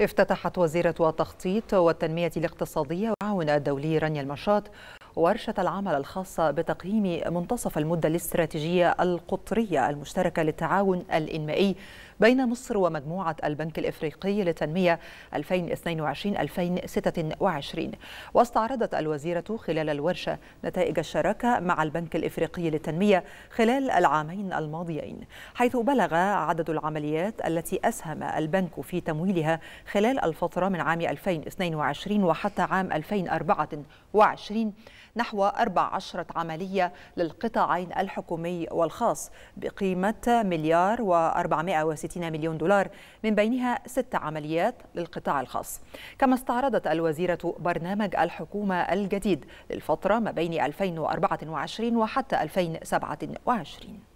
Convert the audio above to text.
افتتحت وزيرة التخطيط والتنمية الاقتصادية والتعاون الدولي رانيا المشاط ورشة العمل الخاصة بتقييم منتصف المدة الاستراتيجية القطرية المشتركة للتعاون الإنمائي بين مصر ومجموعة البنك الإفريقي للتنمية 2022-2026 واستعرضت الوزيرة خلال الورشة نتائج الشراكة مع البنك الإفريقي للتنمية خلال العامين الماضيين حيث بلغ عدد العمليات التي أسهم البنك في تمويلها خلال الفترة من عام 2022 وحتى عام 2024 نحو 14 عملية للقطاعين الحكومي والخاص بقيمة مليار و460 مليون دولار من بينها ست عمليات للقطاع الخاص كما استعرضت الوزيرة برنامج الحكومة الجديد للفترة ما بين 2024 وحتى 2027